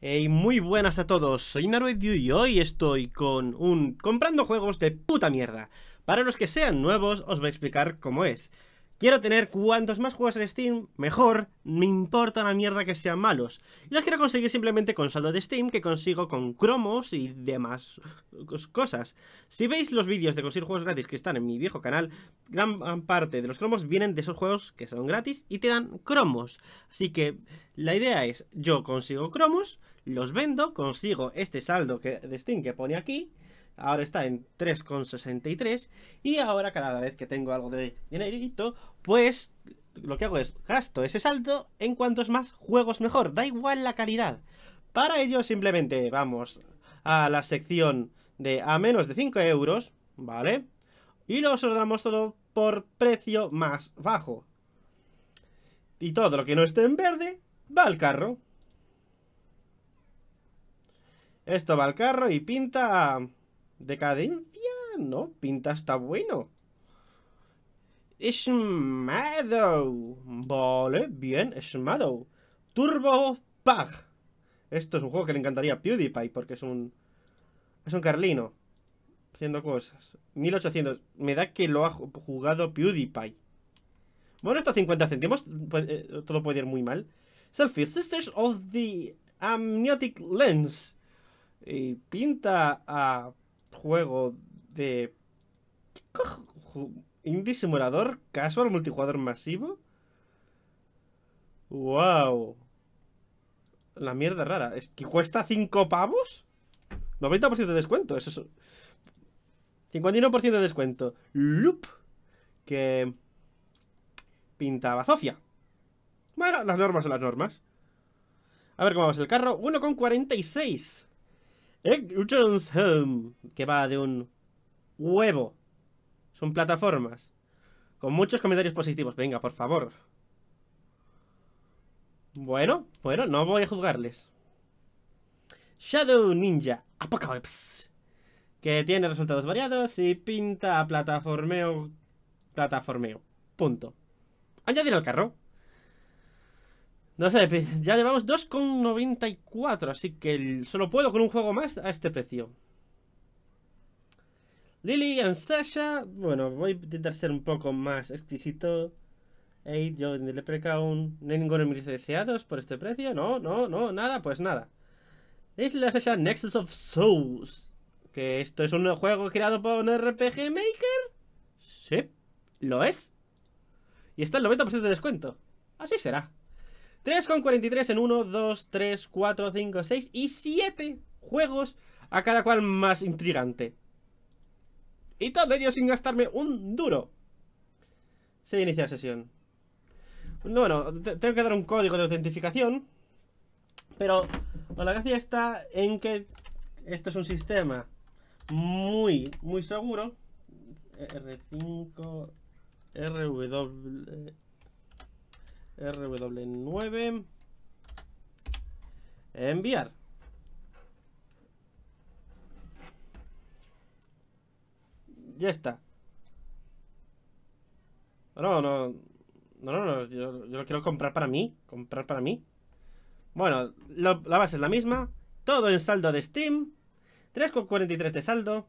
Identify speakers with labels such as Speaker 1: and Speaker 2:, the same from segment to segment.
Speaker 1: Hey, muy buenas a todos, soy Naruedio y hoy estoy con un comprando juegos de puta mierda. Para los que sean nuevos, os voy a explicar cómo es. Quiero tener cuantos más juegos en Steam, mejor, me importa la mierda que sean malos. Y los quiero conseguir simplemente con saldo de Steam que consigo con cromos y demás cosas. Si veis los vídeos de conseguir juegos gratis que están en mi viejo canal, gran parte de los cromos vienen de esos juegos que son gratis y te dan cromos. Así que la idea es, yo consigo cromos, los vendo, consigo este saldo que, de Steam que pone aquí ahora está en 3,63 y ahora cada vez que tengo algo de dinerito, pues lo que hago es gasto ese saldo en cuantos más juegos mejor, da igual la calidad. Para ello simplemente vamos a la sección de a menos de 5 euros, ¿vale? Y lo ordenamos todo por precio más bajo. Y todo lo que no esté en verde va al carro. Esto va al carro y pinta Decadencia, no, pinta está bueno. Shadow. Vale, bien, Shadow. Turbo Pug. Esto es un juego que le encantaría a PewDiePie porque es un... Es un carlino. Haciendo cosas. 1800. Me da que lo ha jugado PewDiePie. Bueno, estos 50 céntimos. Pues, eh, todo puede ir muy mal. Selfie Sisters of the Amniotic Lens. Y pinta a juego de... ¿Indie simulador casual multijugador masivo? ¡Wow! La mierda rara. ¿Es que cuesta 5 pavos? 90% de descuento, eso es... 51% de descuento. Loop. Que... Pintaba Zofia. Bueno, las normas son las normas. A ver cómo va el carro. 1,46. ¿Eh? Home, que va de un huevo. Son plataformas. Con muchos comentarios positivos. Venga, por favor. Bueno, bueno, no voy a juzgarles. Shadow Ninja Apocalypse. Que tiene resultados variados y pinta a plataformeo. Plataformeo. Punto. Añadir al carro. No sé, ya llevamos 2,94, así que solo puedo con un juego más a este precio. Lily and Sasha, bueno, voy a intentar ser un poco más exquisito. hey yo le el un no hay ninguno de mis deseados por este precio, no, no, no, nada, pues nada. Es Sasha Nexus of Souls, que esto es un juego creado por un RPG Maker. Sí, lo es. Y está el 90% de descuento. Así será. 3,43 en 1, 2, 3, 4, 5, 6 y 7 juegos, a cada cual más intrigante. Y todo ello sin gastarme un duro. Se inicia sesión. Bueno, tengo que dar un código de autentificación. Pero la gracia está en que esto es un sistema muy, muy seguro. R5, RW... RW9. Enviar. Ya está. No, no. No, no, Yo, lo quiero comprar para mí. Comprar para mí. Bueno, la base es la misma. Todo en saldo de Steam. 3,43 de saldo.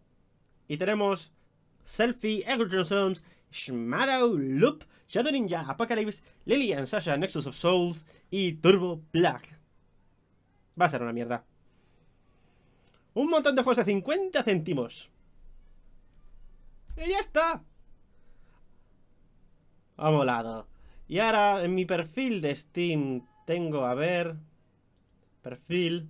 Speaker 1: Y tenemos Selfie, Egerton Jones, Shadow Loop, Shadow Ninja, Apocalypse, Lilian, Sasha, Nexus of Souls y Turbo Black. Va a ser una mierda. Un montón de juegos de 50 céntimos. Y ya está. Ha molado. Y ahora en mi perfil de Steam tengo, a ver... Perfil...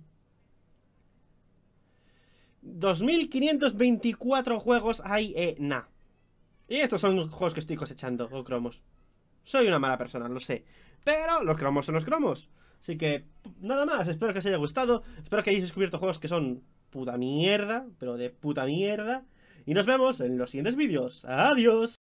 Speaker 1: 2.524 juegos hay en eh, na. Y estos son juegos que estoy cosechando, o cromos. Soy una mala persona, lo sé. Pero los cromos son los cromos. Así que, nada más, espero que os haya gustado. Espero que hayáis descubierto juegos que son puta mierda, pero de puta mierda. Y nos vemos en los siguientes vídeos. ¡Adiós!